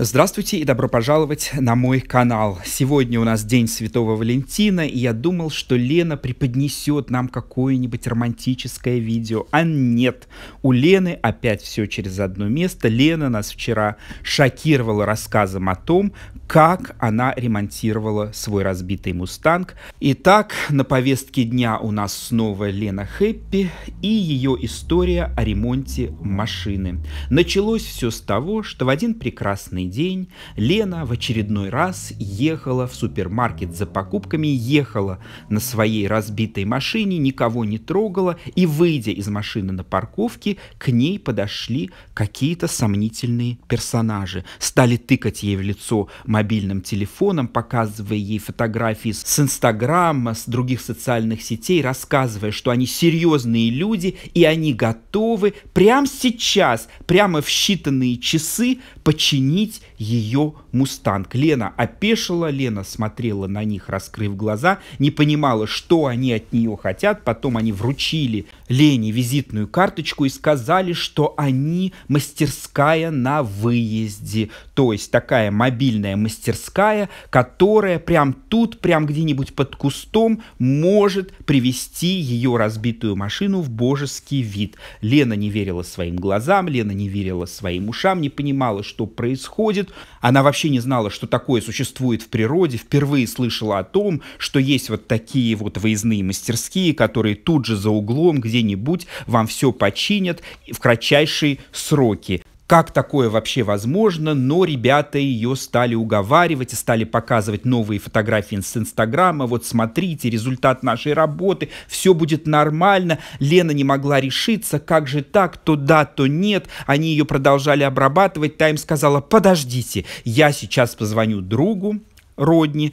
Здравствуйте и добро пожаловать на мой канал. Сегодня у нас День Святого Валентина, и я думал, что Лена преподнесет нам какое-нибудь романтическое видео. А нет, у Лены опять все через одно место. Лена нас вчера шокировала рассказом о том, как она ремонтировала свой разбитый мустанг. Итак, на повестке дня у нас снова Лена Хэппи и ее история о ремонте машины. Началось все с того, что в один прекрасный день Лена в очередной раз ехала в супермаркет за покупками, ехала на своей разбитой машине, никого не трогала, и, выйдя из машины на парковке, к ней подошли какие-то сомнительные персонажи. Стали тыкать ей в лицо мобильным телефоном, показывая ей фотографии с Инстаграма, с других социальных сетей, рассказывая, что они серьезные люди, и они готовы прямо сейчас, прямо в считанные часы починить остановить ее мустанг. Лена опешила, Лена смотрела на них, раскрыв глаза, не понимала, что они от нее хотят. Потом они вручили Лене визитную карточку и сказали, что они мастерская на выезде. То есть такая мобильная мастерская, которая прям тут, прям где-нибудь под кустом может привести ее разбитую машину в божеский вид. Лена не верила своим глазам, Лена не верила своим ушам, не понимала, что происходит происходит. Она вообще не знала, что такое существует в природе, впервые слышала о том, что есть вот такие вот выездные мастерские, которые тут же за углом где-нибудь вам все починят в кратчайшие сроки как такое вообще возможно, но ребята ее стали уговаривать и стали показывать новые фотографии с Инстаграма, вот смотрите, результат нашей работы, все будет нормально, Лена не могла решиться, как же так, то да, то нет, они ее продолжали обрабатывать, Тайм сказала, подождите, я сейчас позвоню другу, Родни,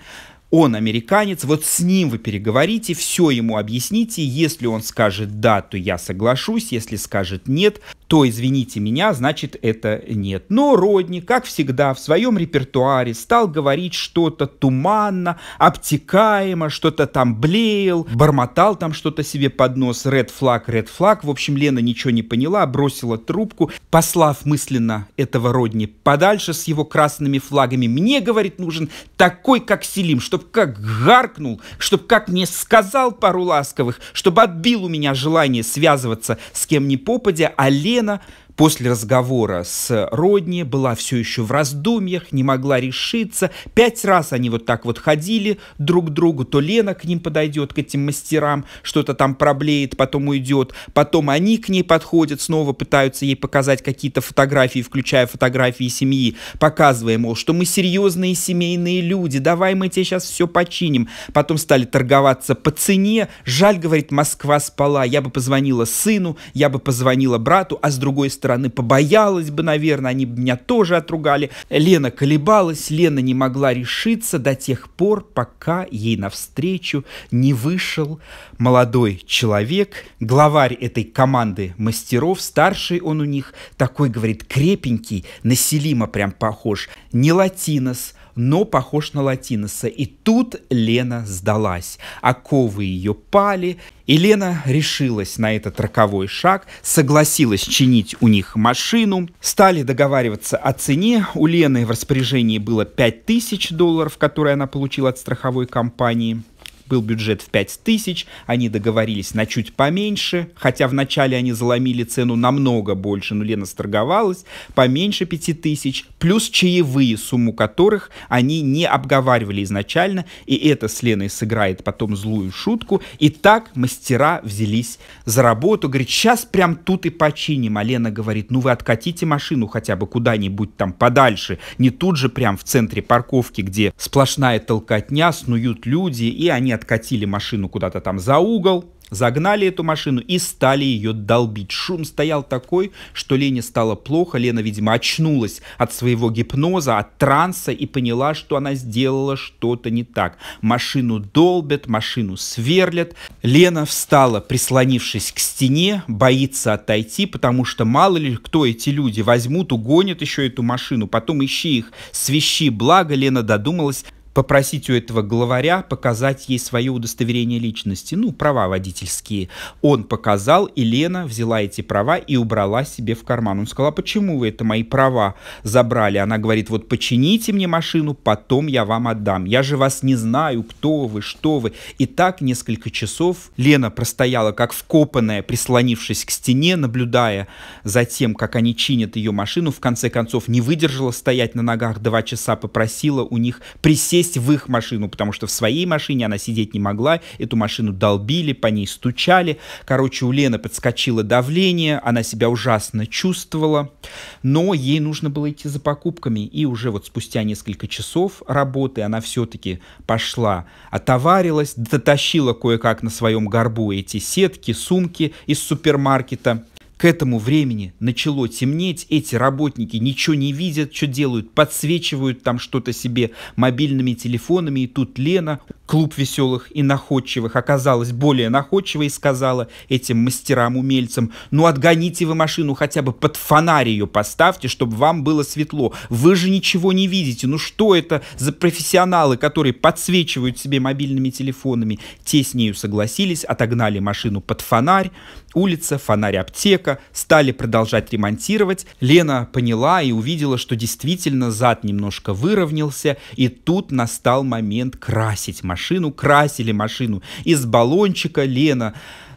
он американец, вот с ним вы переговорите, все ему объясните, если он скажет «да», то я соглашусь, если скажет «нет», то, извините меня, значит это нет. Но Родни, как всегда, в своем репертуаре стал говорить что-то туманно, обтекаемо, что-то там блеял, бормотал там что-то себе под нос, Red flag, red flag. В общем, Лена ничего не поняла, бросила трубку, послав мысленно этого Родни подальше с его красными флагами. Мне, говорит, нужен такой, как Селим, чтоб как гаркнул, чтоб как не сказал пару ласковых, чтобы отбил у меня желание связываться с кем ни попадя, а Лена Argentina, После разговора с Родни была все еще в раздумьях, не могла решиться. Пять раз они вот так вот ходили друг к другу. То Лена к ним подойдет, к этим мастерам, что-то там проблеет, потом уйдет. Потом они к ней подходят, снова пытаются ей показать какие-то фотографии, включая фотографии семьи, показывая, мол, что мы серьезные семейные люди, давай мы тебе сейчас все починим. Потом стали торговаться по цене. Жаль, говорит, Москва спала. Я бы позвонила сыну, я бы позвонила брату, а с другой стороны стороны, побоялась бы, наверное, они бы меня тоже отругали. Лена колебалась, Лена не могла решиться до тех пор, пока ей навстречу не вышел молодой человек, главарь этой команды мастеров, старший он у них, такой, говорит, крепенький, населимо прям похож, не латинос, но похож на латиноса. И тут Лена сдалась. Оковы ее пали, и Лена решилась на этот роковой шаг, согласилась чинить у них машину, стали договариваться о цене. У Лены в распоряжении было 5000 долларов, которые она получила от страховой компании был бюджет в 5 тысяч, они договорились на чуть поменьше, хотя вначале они заломили цену намного больше, но Лена сторговалась, поменьше 5 тысяч, плюс чаевые, сумму которых они не обговаривали изначально, и это с Леной сыграет потом злую шутку. И так мастера взялись за работу, говорит, сейчас прям тут и починим, а Лена говорит, ну вы откатите машину хотя бы куда-нибудь там подальше, не тут же прям в центре парковки, где сплошная толкотня, снуют люди, и они откатили машину куда-то там за угол, загнали эту машину и стали ее долбить. Шум стоял такой, что Лене стало плохо. Лена, видимо, очнулась от своего гипноза, от транса и поняла, что она сделала что-то не так. Машину долбят, машину сверлят. Лена встала, прислонившись к стене, боится отойти, потому что мало ли кто эти люди возьмут, угонят еще эту машину, потом ищи их, свищи. Благо Лена додумалась попросить у этого главаря показать ей свое удостоверение личности, ну, права водительские. Он показал, и Лена взяла эти права и убрала себе в карман. Он сказал, а почему вы это мои права забрали? Она говорит, вот почините мне машину, потом я вам отдам. Я же вас не знаю, кто вы, что вы. И так несколько часов Лена простояла как вкопанная, прислонившись к стене, наблюдая за тем, как они чинят ее машину. В конце концов, не выдержала стоять на ногах два часа, попросила у них присесть сесть в их машину, потому что в своей машине она сидеть не могла, эту машину долбили, по ней стучали. Короче, у Лены подскочило давление, она себя ужасно чувствовала, но ей нужно было идти за покупками, и уже вот спустя несколько часов работы она все-таки пошла, отоварилась, дотащила кое-как на своем горбу эти сетки, сумки из супермаркета, к этому времени начало темнеть, эти работники ничего не видят, что делают, подсвечивают там что-то себе мобильными телефонами, и тут Лена клуб веселых и находчивых оказалась более находчивой и сказала этим мастерам-умельцам, ну отгоните вы машину хотя бы под фонарь ее поставьте, чтобы вам было светло. Вы же ничего не видите. Ну что это за профессионалы, которые подсвечивают себе мобильными телефонами? Те с нею согласились, отогнали машину под фонарь. Улица, фонарь аптека. Стали продолжать ремонтировать. Лена поняла и увидела, что действительно зад немножко выровнялся. И тут настал момент красить машину машину, красили машину из баллончика, Лена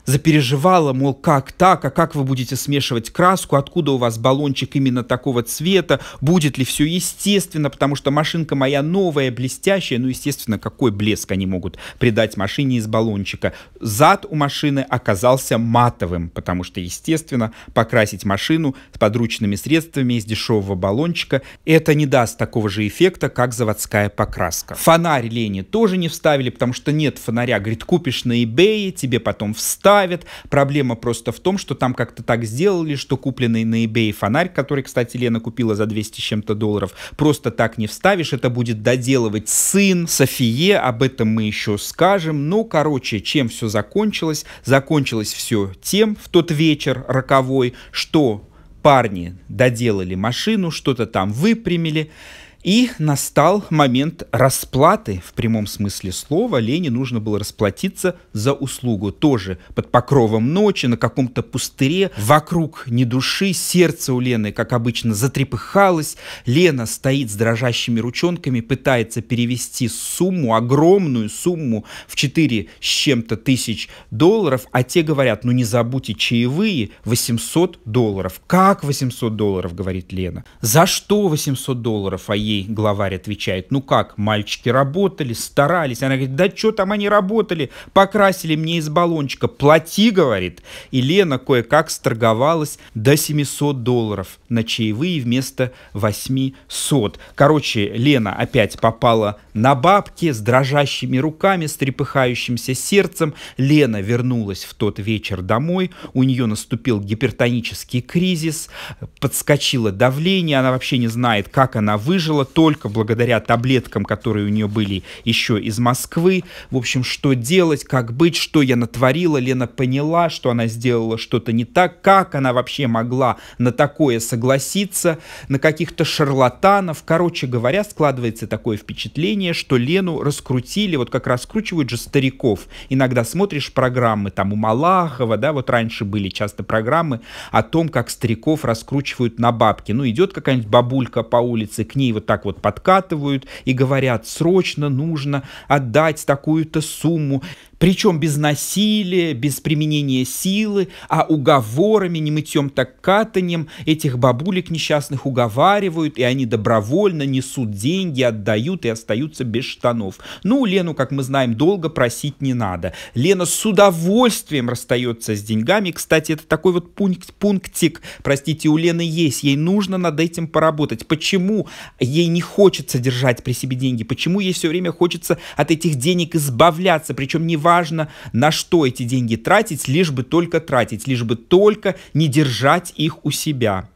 запереживала, мол, как так, а как вы будете смешивать краску, откуда у вас баллончик именно такого цвета, будет ли все естественно, потому что машинка моя новая, блестящая, ну, естественно, какой блеск они могут придать машине из баллончика. Зад у машины оказался матовым, потому что, естественно, покрасить машину с подручными средствами из дешевого баллончика, это не даст такого же эффекта, как заводская покраска. Фонарь Лени тоже не вставили, потому что нет фонаря, говорит, купишь на eBay, тебе потом вставят, добавят. Проблема просто в том, что там как-то так сделали, что купленный на eBay фонарь, который, кстати, Лена купила за 200 с чем-то долларов, просто так не вставишь. Это будет доделывать сын Софие, об этом мы еще скажем. Ну, короче, чем все закончилось? Закончилось все тем в тот вечер роковой, что парни доделали машину, что-то там выпрямили, и настал момент расплаты, в прямом смысле слова. Лене нужно было расплатиться за услугу. Тоже под покровом ночи, на каком-то пустыре, вокруг ни души, сердце у Лены, как обычно, затрепыхалось. Лена стоит с дрожащими ручонками, пытается перевести сумму, огромную сумму в 4 с чем-то тысяч долларов, а те говорят, ну не забудьте чаевые, 800 долларов. Как 800 долларов, говорит Лена. За что 800 долларов? А ей главарь отвечает, ну как, мальчики работали, старались. Она говорит, да что там они работали, покрасили мне из баллончика, плати, говорит. И Лена кое-как сторговалась до 700 долларов на чаевые вместо 800. Короче, Лена опять попала на бабки с дрожащими руками, с трепыхающимся сердцем. Лена вернулась в тот вечер домой, у нее наступил гипертонический кризис, подскочило давление, она вообще не знает, как она выжила, приехала только благодаря таблеткам, которые у нее были еще из Москвы. В общем, что делать, как быть, что я натворила. Лена поняла, что она сделала что-то не так, как она вообще могла на такое согласиться, на каких-то шарлатанов. Короче говоря, складывается такое впечатление, что Лену раскрутили, вот как раскручивают же стариков. Иногда смотришь программы там у Малахова, да, вот раньше были часто программы о том, как стариков раскручивают на бабки. Ну, идет какая-нибудь бабулька по улице, к ней вот так вот подкатывают и говорят, срочно нужно отдать такую-то сумму. Причем без насилия, без применения силы, а уговорами, не мытьем так катанием, этих бабулек несчастных уговаривают, и они добровольно несут деньги, отдают и остаются без штанов. Ну, Лену, как мы знаем, долго просить не надо. Лена с удовольствием расстается с деньгами. Кстати, это такой вот пункт, пунктик, простите, у Лены есть. Ей нужно над этим поработать. Почему ей не хочется держать при себе деньги? Почему ей все время хочется от этих денег избавляться? Причем не в важно, на что эти деньги тратить, лишь бы только тратить, лишь бы только не держать их у себя.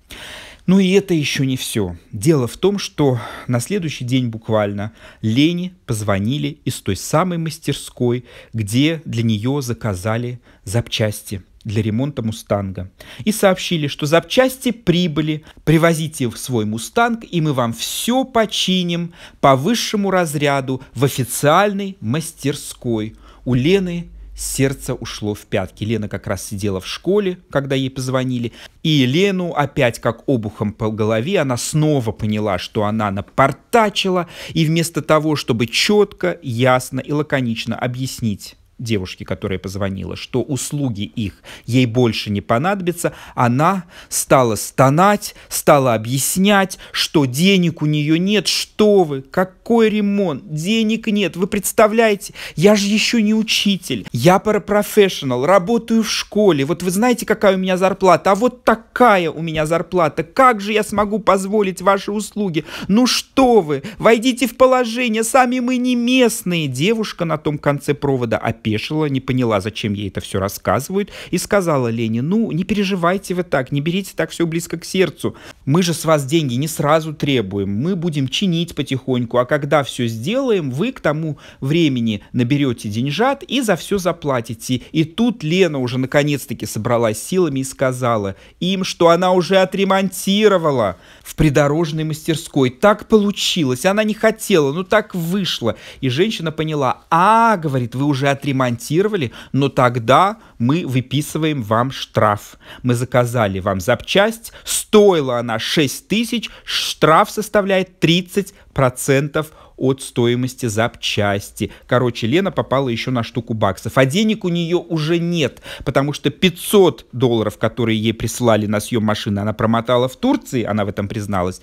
Ну и это еще не все. Дело в том, что на следующий день буквально Лене позвонили из той самой мастерской, где для нее заказали запчасти для ремонта «Мустанга». И сообщили, что запчасти прибыли, привозите в свой «Мустанг», и мы вам все починим по высшему разряду в официальной мастерской. У Лены сердце ушло в пятки. Лена как раз сидела в школе, когда ей позвонили. И Лену опять как обухом по голове, она снова поняла, что она напортачила. И вместо того, чтобы четко, ясно и лаконично объяснить девушки, которая позвонила, что услуги их ей больше не понадобятся, она стала стонать, стала объяснять, что денег у нее нет, что вы, какой ремонт, денег нет, вы представляете, я же еще не учитель, я парапрофессионал, работаю в школе, вот вы знаете, какая у меня зарплата, а вот такая у меня зарплата, как же я смогу позволить ваши услуги, ну что вы, войдите в положение, сами мы не местные, девушка на том конце провода опять опешила, не поняла, зачем ей это все рассказывают, и сказала Лене, ну, не переживайте вы так, не берите так все близко к сердцу. Мы же с вас деньги не сразу требуем, мы будем чинить потихоньку, а когда все сделаем, вы к тому времени наберете деньжат и за все заплатите. И тут Лена уже наконец-таки собралась силами и сказала им, что она уже отремонтировала в придорожной мастерской. Так получилось, она не хотела, но ну так вышло. И женщина поняла, а, говорит, вы уже отремонтировали отремонтировали, но тогда мы выписываем вам штраф. Мы заказали вам запчасть, стоила она 6 тысяч, штраф составляет 30% от стоимости запчасти. Короче, Лена попала еще на штуку баксов. А денег у нее уже нет, потому что 500 долларов, которые ей присылали на съем машины, она промотала в Турции, она в этом призналась,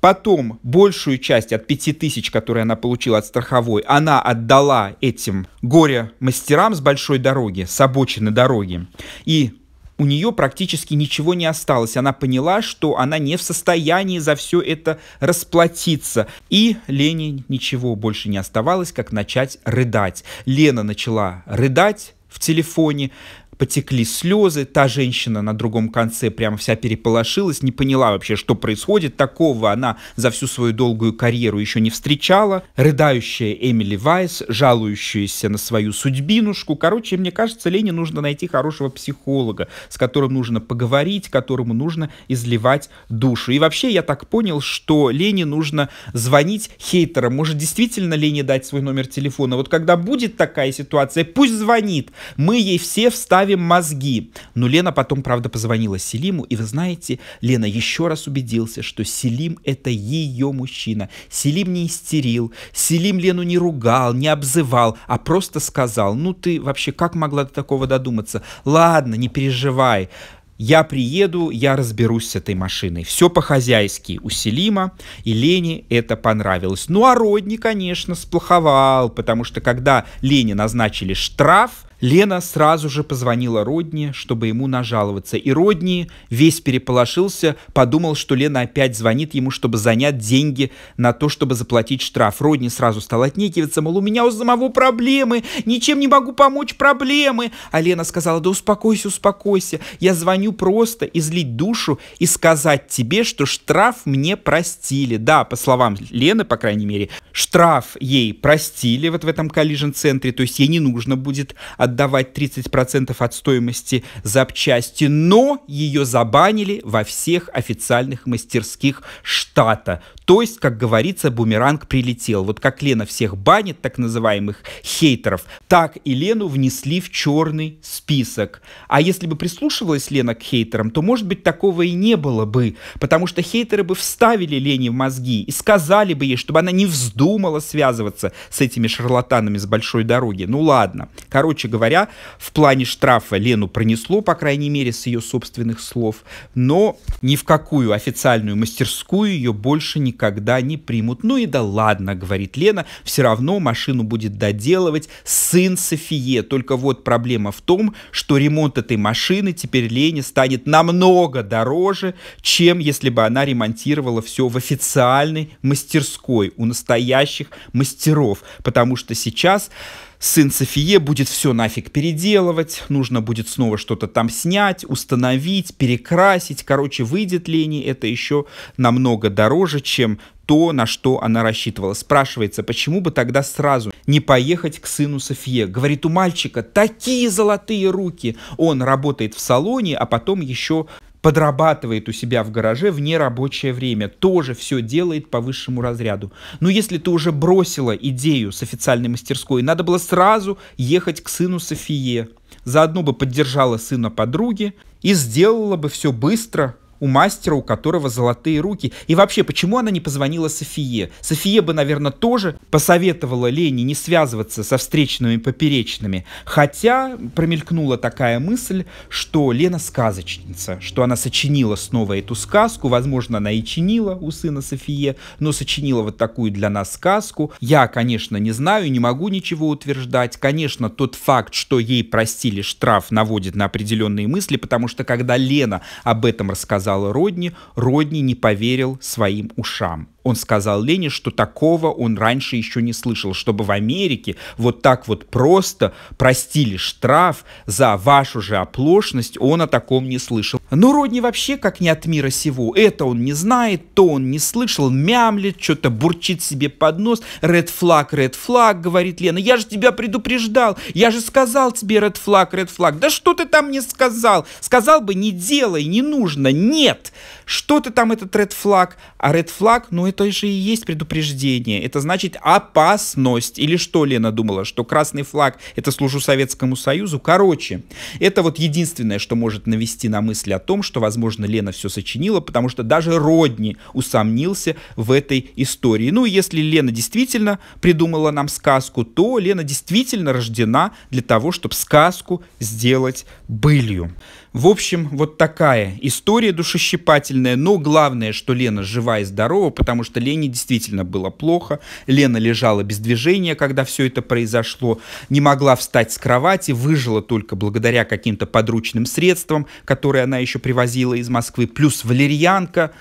Потом большую часть от 5000, которые она получила от страховой, она отдала этим горе-мастерам с большой дороги, с обочины дороги. И у нее практически ничего не осталось. Она поняла, что она не в состоянии за все это расплатиться. И Лене ничего больше не оставалось, как начать рыдать. Лена начала рыдать в телефоне, потекли слезы, та женщина на другом конце прямо вся переполошилась, не поняла вообще, что происходит, такого она за всю свою долгую карьеру еще не встречала, рыдающая Эмили Вайс, жалующаяся на свою судьбинушку, короче, мне кажется, Лене нужно найти хорошего психолога, с которым нужно поговорить, которому нужно изливать душу. И вообще я так понял, что Лене нужно звонить хейтерам, может действительно Лене дать свой номер телефона, вот когда будет такая ситуация, пусть звонит, мы ей все вставим Вправим мозги. Но Лена потом, правда, позвонила Селиму, и вы знаете, Лена еще раз убедился, что Селим — это ее мужчина. Селим не истерил, Селим Лену не ругал, не обзывал, а просто сказал, ну ты вообще как могла до такого додуматься? Ладно, не переживай, я приеду, я разберусь с этой машиной. Все по-хозяйски у Селима, и Лене это понравилось. Ну а Родни, конечно, сплоховал, потому что когда Лене назначили штраф, Лена сразу же позвонила Родни, чтобы ему нажаловаться. И Родни весь переполошился, подумал, что Лена опять звонит ему, чтобы занять деньги на то, чтобы заплатить штраф. Родни сразу стал отнекиваться, мол, у меня у самого проблемы, ничем не могу помочь, проблемы. А Лена сказала, да успокойся, успокойся, я звоню просто излить душу и сказать тебе, что штраф мне простили. Да, по словам Лены, по крайней мере, штраф ей простили вот в этом коллижен-центре, то есть ей не нужно будет отдавать 30% от стоимости запчасти, но ее забанили во всех официальных мастерских штата. То есть, как говорится, бумеранг прилетел. Вот как Лена всех банит, так называемых хейтеров, так и Лену внесли в черный список. А если бы прислушивалась Лена к хейтерам, то, может быть, такого и не было бы, потому что хейтеры бы вставили Лене в мозги и сказали бы ей, чтобы она не вздумала связываться с этими шарлатанами с большой дороги. Ну ладно. Короче говоря, говоря, в плане штрафа Лену пронесло, по крайней мере, с ее собственных слов, но ни в какую официальную мастерскую ее больше никогда не примут. Ну и да ладно, говорит Лена, все равно машину будет доделывать сын Софие. Только вот проблема в том, что ремонт этой машины теперь Лене станет намного дороже, чем если бы она ремонтировала все в официальной мастерской у настоящих мастеров. Потому что сейчас сын Софие будет все нафиг переделывать, нужно будет снова что-то там снять, установить, перекрасить. Короче, выйдет Лени это еще намного дороже, чем то, на что она рассчитывала. Спрашивается, почему бы тогда сразу не поехать к сыну Софье? Говорит, у мальчика такие золотые руки. Он работает в салоне, а потом еще подрабатывает у себя в гараже в нерабочее время, тоже все делает по высшему разряду. Но если ты уже бросила идею с официальной мастерской, надо было сразу ехать к сыну Софие. Заодно бы поддержала сына подруги и сделала бы все быстро, у мастера, у которого золотые руки. И вообще, почему она не позвонила Софие? Софие бы, наверное, тоже посоветовала Лене не связываться со встречными поперечными. Хотя промелькнула такая мысль, что Лена сказочница, что она сочинила снова эту сказку, возможно, она и чинила у сына Софие, но сочинила вот такую для нас сказку. Я, конечно, не знаю, не могу ничего утверждать. Конечно, тот факт, что ей простили штраф, наводит на определенные мысли, потому что когда Лена об этом рассказала, сказала Родни, Родни не поверил своим ушам. Он сказал Лене, что такого он раньше еще не слышал, чтобы в Америке вот так вот просто простили штраф за вашу же оплошность, он о таком не слышал. Ну Родни вообще как не от мира сего. Это он не знает, то он не слышал, мямлет, что-то бурчит себе под нос. Ред флаг, ред флаг, говорит Лена. Я же тебя предупреждал, я же сказал тебе ред флаг, ред флаг. Да что ты там не сказал? Сказал бы, не делай, не нужно, нет. Что ты там этот ред флаг? А ред флаг, ну это это же и есть предупреждение. Это значит опасность. Или что Лена думала, что красный флаг — это служу Советскому Союзу? Короче, это вот единственное, что может навести на мысль о том, что, возможно, Лена все сочинила, потому что даже Родни усомнился в этой истории. Ну, если Лена действительно придумала нам сказку, то Лена действительно рождена для того, чтобы сказку сделать былью. В общем, вот такая история душещипательная, но главное, что Лена жива и здорова, потому потому что Лене действительно было плохо. Лена лежала без движения, когда все это произошло, не могла встать с кровати, выжила только благодаря каким-то подручным средствам, которые она еще привозила из Москвы, плюс валерьянка,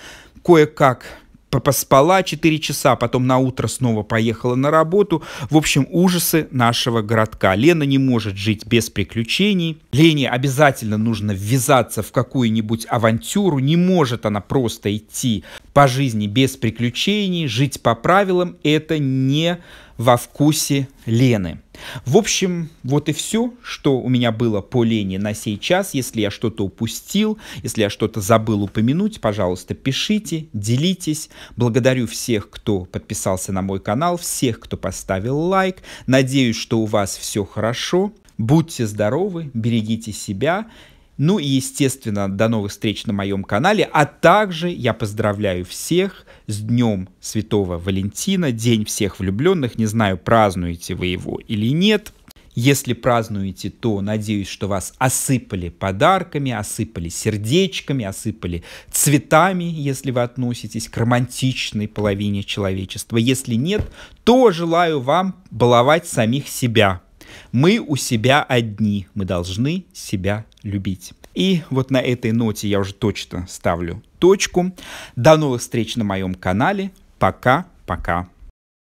кое-как поспала 4 часа, потом на утро снова поехала на работу. В общем, ужасы нашего городка. Лена не может жить без приключений. Лене обязательно нужно ввязаться в какую-нибудь авантюру. Не может она просто идти по жизни без приключений, жить по правилам. Это не во вкусе Лены. В общем, вот и все, что у меня было по Лене на сей час. Если я что-то упустил, если я что-то забыл упомянуть, пожалуйста, пишите, делитесь. Благодарю всех, кто подписался на мой канал, всех, кто поставил лайк. Надеюсь, что у вас все хорошо. Будьте здоровы, берегите себя ну и, естественно, до новых встреч на моем канале. А также я поздравляю всех с Днем Святого Валентина, День всех влюбленных. Не знаю, празднуете вы его или нет. Если празднуете, то надеюсь, что вас осыпали подарками, осыпали сердечками, осыпали цветами, если вы относитесь к романтичной половине человечества. Если нет, то желаю вам баловать самих себя. Мы у себя одни, мы должны себя любить. И вот на этой ноте я уже точно ставлю точку. До новых встреч на моем канале. Пока-пока.